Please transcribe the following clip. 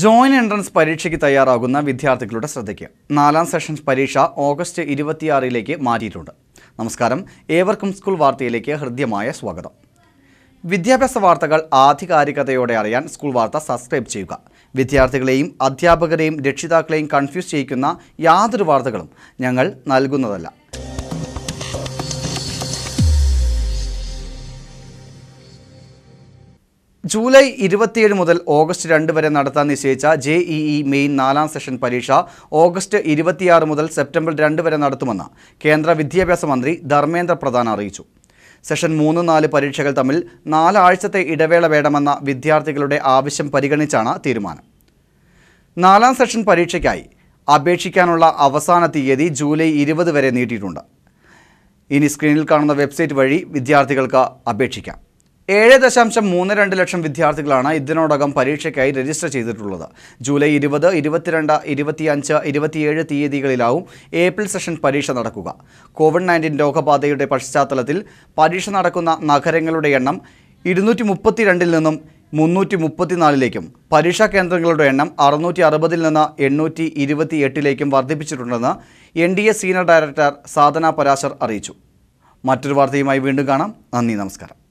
join entrance പരീക്ഷയ്ക്ക് തയ്യാറാകുന്ന വിദ്യാർത്ഥികളുടെ ശ്രദ്ധയ്ക്ക് നാലാം സെഷൻസ് പരീക്ഷ ഓഗസ്റ്റ് ഇരുപത്തിയാറിലേക്ക് മാറ്റിയിട്ടുണ്ട് നമസ്കാരം ഏവർക്കും സ്കൂൾ വാർത്തയിലേക്ക് ഹൃദ്യമായ സ്വാഗതം വിദ്യാഭ്യാസ വാർത്തകൾ ആധികാരികതയോടെ അറിയാൻ സ്കൂൾ വാർത്ത സബ്സ്ക്രൈബ് ചെയ്യുക വിദ്യാർത്ഥികളെയും അധ്യാപകരെയും രക്ഷിതാക്കളെയും കൺഫ്യൂസ് ചെയ്യിക്കുന്ന യാതൊരു വാർത്തകളും ഞങ്ങൾ നൽകുന്നതല്ല ജൂലൈ ഇരുപത്തിയേഴ് മുതൽ ഓഗസ്റ്റ് രണ്ട് വരെ നടത്താൻ നിശ്ചയിച്ച ജെ ഇ ഇ മെയിൻ നാലാം സെഷൻ പരീക്ഷ ഓഗസ്റ്റ് ഇരുപത്തിയാറ് മുതൽ സെപ്റ്റംബർ രണ്ട് വരെ നടത്തുമെന്ന് കേന്ദ്ര വിദ്യാഭ്യാസ മന്ത്രി ധർമ്മേന്ദ്ര പ്രധാൻ അറിയിച്ചു സെഷൻ മൂന്ന് നാല് പരീക്ഷകൾ തമ്മിൽ നാലാഴ്ചത്തെ ഇടവേള വേണമെന്ന വിദ്യാർത്ഥികളുടെ ആവശ്യം പരിഗണിച്ചാണ് തീരുമാനം നാലാം സെഷൻ പരീക്ഷയ്ക്കായി അപേക്ഷിക്കാനുള്ള അവസാന തീയതി ജൂലൈ ഇരുപത് വരെ നീട്ടിയിട്ടുണ്ട് ഇനി സ്ക്രീനിൽ കാണുന്ന വെബ്സൈറ്റ് വഴി വിദ്യാർത്ഥികൾക്ക് അപേക്ഷിക്കാം ഏഴ് ദശാംശം മൂന്ന് രണ്ട് ലക്ഷം വിദ്യാർത്ഥികളാണ് ഇതിനോടകം പരീക്ഷയ്ക്കായി രജിസ്റ്റർ ചെയ്തിട്ടുള്ളത് ജൂലൈ ഇരുപത് ഇരുപത്തിരണ്ട് ഇരുപത്തിയഞ്ച് ഇരുപത്തിയേഴ് തീയതികളിലാവും ഏപ്രിൽ സെഷൻ പരീക്ഷ നടക്കുക കോവിഡ് നയൻറ്റീൻ രോഗബാധയുടെ പശ്ചാത്തലത്തിൽ പരീക്ഷ നടക്കുന്ന നഗരങ്ങളുടെ എണ്ണം ഇരുന്നൂറ്റി മുപ്പത്തിരണ്ടിൽ നിന്നും മുന്നൂറ്റി മുപ്പത്തിനാലിലേക്കും പരീക്ഷാ കേന്ദ്രങ്ങളുടെ എണ്ണം അറുന്നൂറ്റി അറുപതിൽ നിന്ന് എണ്ണൂറ്റി ഇരുപത്തി എട്ടിലേക്കും വർദ്ധിപ്പിച്ചിട്ടുണ്ടെന്ന് N D A senior director Sadhana Parashar അറിയിച്ചു മറ്റൊരു വാർത്തയുമായി വീണ്ടും കാണാം നന്ദി നമസ്കാരം